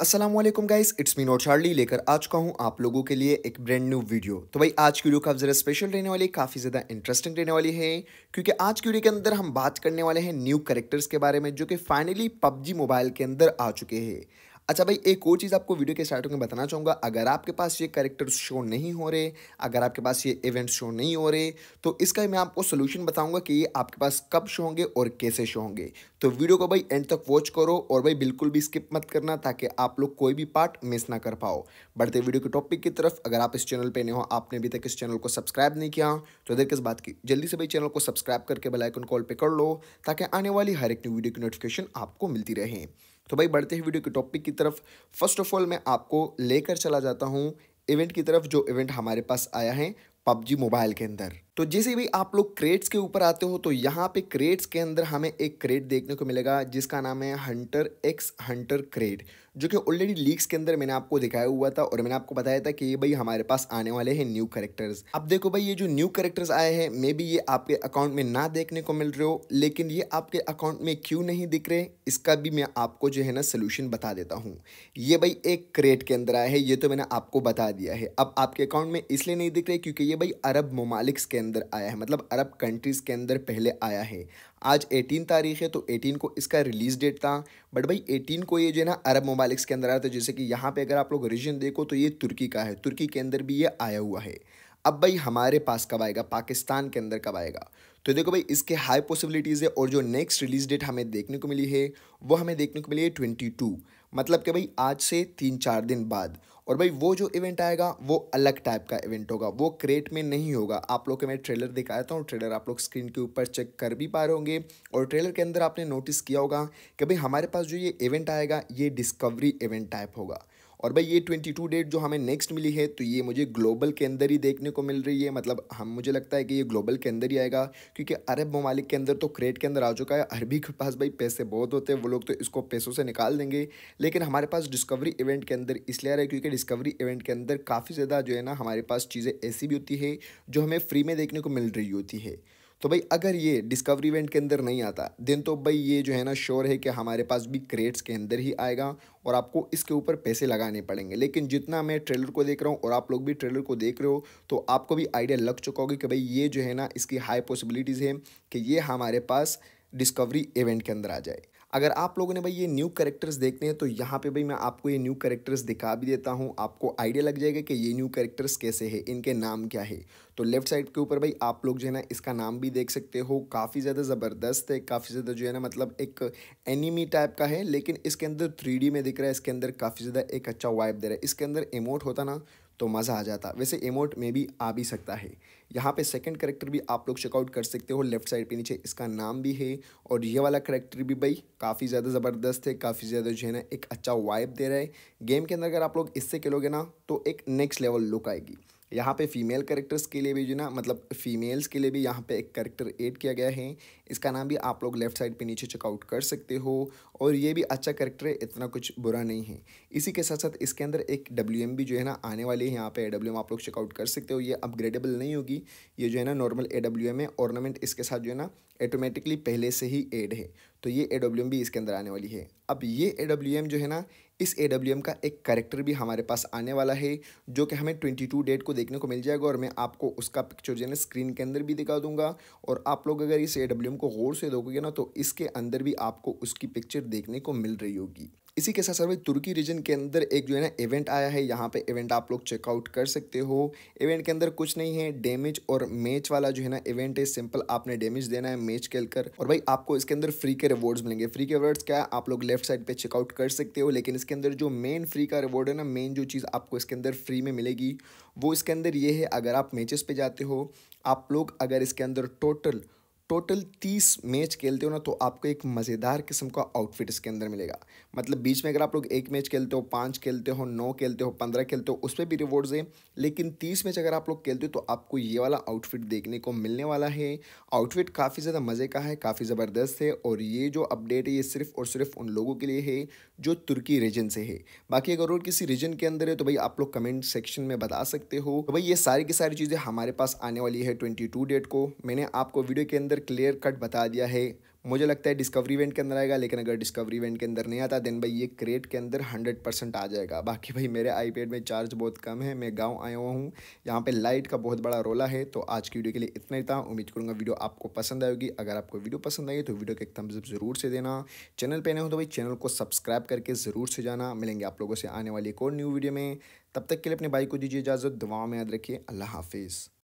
अस्सलाम वालेकुम guys it's me not Charlie लेकर आ चुका हूँ आप लोगों के लिए एक ब्रांड न्यू वीडियो तो भाई आज की वीडियो काफ़ी ज़्यादा स्पेशल रहने वाली काफ़ी ज़्यादा इंटरेस्टिंग रहने वाली है क्योंकि आज की वीडियो के अंदर हम बात करने वाले हैं न्यू करेक्टर्स के बारे में जो कि फाइनली पबजी मोबाइल के अंदर आ चुके हैं अच्छा भाई एक और चीज़ आपको वीडियो के स्टार्टिंग में बताना चाहूँगा अगर आपके पास ये करेक्टर शो नहीं हो रहे अगर आपके पास ये इवेंट शो नहीं हो रहे तो इसका मैं आपको सोल्यूशन बताऊँगा कि ये आपके पास कब शो होंगे और कैसे शो होंगे तो वीडियो को भाई एंड तक वॉच करो और भाई बिल्कुल भी स्किप मत करना ताकि आप लोग कोई भी पार्ट मिस ना कर पाओ बढ़ते वीडियो के टॉपिक की तरफ अगर आप इस चैनल पर नहीं हो आपने अभी तक इस चैनल को सब्सक्राइब नहीं किया तो देर किस बात की जल्दी से भाई चैनल को सब्सक्राइब करके बेलाइकन कॉल पर कर लो ताकि आने वाली हर एक न्यू वीडियो की नोटिफिकेशन आपको मिलती रहे तो भाई बढ़ते हैं वीडियो के टॉपिक की तरफ फर्स्ट ऑफ ऑल मैं आपको लेकर चला जाता हूँ इवेंट की तरफ जो इवेंट हमारे पास आया है पबजी मोबाइल के अंदर तो जैसे भी आप लोग क्रेट्स के ऊपर आते हो तो यहाँ पे क्रेट्स के अंदर हमें एक क्रेट देखने को मिलेगा जिसका नाम है हंटर एक्स हंटर क्रेट जो कि ऑलरेडी लीक्स के अंदर मैंने आपको दिखाया हुआ था और मैंने आपको बताया था कि ये भाई हमारे पास आने वाले हैं न्यू करेक्टर्स अब देखो भाई ये जो न्यू करेक्टर्स आए हैं मे बी ये आपके अकाउंट में ना देखने को मिल रहे हो लेकिन ये आपके अकाउंट में क्यों नहीं दिख रहे इसका भी मैं आपको जो है ना सोल्यूशन बता देता हूँ ये भाई एक क्रेट के अंदर आया है ये तो मैंने आपको बता दिया है अब आपके अकाउंट में इसलिए नहीं दिख रहे क्योंकि ये भाई अरब ममालिक्स के अंदर आया है मतलब अरब कंट्रीज़ के अंदर पहले आया है आज 18 तारीख है तो 18 को इसका रिलीज़ डेट था बट भाई 18 को ये जो है ना अरब ममालिक्स के अंदर आया था जैसे कि यहाँ पे अगर आप लोग रीजन देखो तो ये तुर्की का है तुर्की के अंदर भी ये आया हुआ है अब भाई हमारे पास कब आएगा पाकिस्तान के अंदर कब आएगा तो देखो भाई इसके हाई पॉसिबिलिटीज़ है और जो नेक्स्ट रिलीज़ डेट हमें देखने को मिली है वो हमें देखने को मिली है ट्वेंटी मतलब कि भाई आज से तीन चार दिन बाद और भाई वो जो इवेंट आएगा वो अलग टाइप का इवेंट होगा वो क्रेट में नहीं होगा आप लोग के मैं ट्रेलर दिखाता हूँ ट्रेलर आप लोग स्क्रीन के ऊपर चेक कर भी पा रहे होंगे और ट्रेलर के अंदर आपने नोटिस किया होगा कि भाई हमारे पास जो ये इवेंट आएगा ये डिस्कवरी इवेंट टाइप होगा और भाई ये ट्वेंटी टू डेट जो हमें नेक्स्ट मिली है तो ये मुझे ग्लोबल के अंदर ही देखने को मिल रही है मतलब हम मुझे लगता है कि ये ग्लोबल के अंदर ही आएगा क्योंकि अरब ममालिक के अंदर तो क्रेट के अंदर आ चुका है अरबी के पास भाई पैसे बहुत होते हैं वो लोग तो इसको पैसों से निकाल देंगे लेकिन हमारे पास डिस्कवरी इवेंट के अंदर इसलिए आ रहा है क्योंकि डिस्कवरी इवेंट के अंदर काफ़ी ज़्यादा जो है ना हमारे पास चीज़ें ऐसी भी होती है जो हमें फ्री में देखने को मिल रही होती है तो भाई अगर ये डिस्कवरी इवेंट के अंदर नहीं आता देन तो भाई ये जो है ना श्योर है कि हमारे पास भी क्रेट्स के अंदर ही आएगा और आपको इसके ऊपर पैसे लगाने पड़ेंगे लेकिन जितना मैं ट्रेलर को देख रहा हूँ और आप लोग भी ट्रेलर को देख रहे हो तो आपको भी आइडिया लग चुका होगा कि भाई ये जो है ना इसकी हाई पॉसिबिलिटीज़ है कि ये हमारे पास डिस्कवरी इवेंट के अंदर आ जाए अगर आप लोगों ने भाई ये न्यू करेक्टर्स देखने हैं तो यहाँ पे भाई मैं आपको ये न्यू करेक्टर्स दिखा भी देता हूँ आपको आइडिया लग जाएगा कि ये न्यू करेक्टर्स कैसे हैं इनके नाम क्या है तो लेफ्ट साइड के ऊपर भाई आप लोग जो है ना इसका नाम भी देख सकते हो काफ़ी ज़्यादा ज़बरदस्त है काफ़ी ज़्यादा जो है ना मतलब एक एनिमी टाइप का है लेकिन इसके अंदर थ्री में दिख रहा है इसके अंदर काफ़ी ज़्यादा एक अच्छा वाइब दे रहा है इसके अंदर इमोट होता ना तो मज़ा आ जाता वैसे इमोट में भी आ भी सकता है यहाँ पे सेकंड करेक्टर भी आप लोग चेकआउट कर सकते हो लेफ्ट साइड पे नीचे इसका नाम भी है और ये वाला करेक्टर भी भाई काफ़ी ज़्यादा ज़बरदस्त है काफ़ी ज़्यादा जो है ना एक अच्छा वाइब दे रहा है गेम के अंदर अगर आप लोग इससे खेलोगे ना तो एक नेक्स्ट लेवल लुक आएगी यहाँ पे फीमेल करेक्टर्स के लिए भी जो ना मतलब फीमेल्स के लिए भी यहाँ पे एक करेक्टर ऐड किया गया है इसका नाम भी आप लोग लेफ्ट साइड पे नीचे चेकआउट कर सकते हो और ये भी अच्छा करेक्टर है इतना कुछ बुरा नहीं है इसी के साथ साथ इसके अंदर एक डब्ल्यू भी जो है ना आने वाली है यहाँ पे ए आप लोग चेकआउट कर सकते हो ये अपग्रेडेबल नहीं होगी ये जो है ना नॉर्मल ए डब्ल्यू है ऑर्नामेंट इसके साथ जो है ना ऑटोमेटिकली पहले से ही एड है तो ये ए भी इसके अंदर आने वाली है अब ये ए जो है ना इस ए का एक करेक्टर भी हमारे पास आने वाला है जो कि हमें 22 डेट को देखने को मिल जाएगा और मैं आपको उसका पिक्चर जो है स्क्रीन के अंदर भी दिखा दूंगा और आप लोग अगर इस ए को गौर से देखोगे ना तो इसके अंदर भी आपको उसकी पिक्चर देखने को मिल रही होगी इसी के साथ सर भाई तुर्की रीजन के अंदर एक जो है ना इवेंट आया है यहाँ पे इवेंट आप लोग चेकआउट कर सकते हो इवेंट के अंदर कुछ नहीं है डैमेज और मैच वाला जो है ना इवेंट है सिंपल आपने डैमेज देना है मैच खेल कर और भाई आपको इसके अंदर फ्री के रिवॉर्ड्स मिलेंगे फ्री के रिवॉर्ड्स क्या है आप लोग लेफ्ट साइड पर चेकआउट कर सकते हो लेकिन इसके अंदर जो मेन फ्री का रिवॉर्ड है ना मेन जो चीज़ आपको इसके अंदर फ्री में मिलेगी वो इसके अंदर ये है अगर आप मैचेस पर जाते हो आप लोग अगर इसके अंदर टोटल टोटल तीस मैच खेलते हो ना तो आपको एक मज़ेदार किस्म का आउटफिट इसके अंदर मिलेगा मतलब बीच में अगर आप लोग एक मैच खेलते हो पाँच खेलते हो नौ खेलते हो पंद्रह खेलते हो उस पर भी रिवॉर्ड्स हैं लेकिन तीस मैच अगर आप लोग खेलते हो तो आपको ये वाला आउटफिट देखने को मिलने वाला है आउटफिट काफ़ी ज़्यादा मज़े का है काफ़ी ज़बरदस्त है और ये जो अपडेट है ये सिर्फ और सिर्फ उन लोगों के लिए है जो तुर्की रीजन से है बाकी अगर और किसी रीजन के अंदर है तो भाई आप लोग कमेंट सेक्शन में बता सकते हो तो भाई ये सारी की सारी चीज़ें हमारे पास आने वाली है ट्वेंटी डेट को मैंने आपको वीडियो के अंदर अंदर क्लियर कट बता दिया है मुझे लगता है डिस्कवरी इवेंट के अंदर आएगा लेकिन अगर डिस्कवरी इवेंट के अंदर नहीं आता देन भाई ये क्रेट के अंदर हंड्रेड परसेंट आ जाएगा बाकी भाई मेरे आईपैड में चार्ज बहुत कम है मैं गांव आया हुआ हूँ यहाँ पे लाइट का बहुत बड़ा रोला है तो आज की वीडियो के लिए इतना ही था उम्मीद करूँगा वीडियो आपको पसंद आएगी अगर आपको वीडियो पसंद आई तो वीडियो को एक थम्सअप ज़रूर से देना चैनल पर नए हो तो भाई चैनल को सब्सक्राइब करके ज़रूर से जाना मिलेंगे आप लोगों से आने वाली एक और न्यू वीडियो में तब तक के लिए अपने भाई को दीजिए इजाज़त दुआ में याद रखिए अल्लाह हाफिज़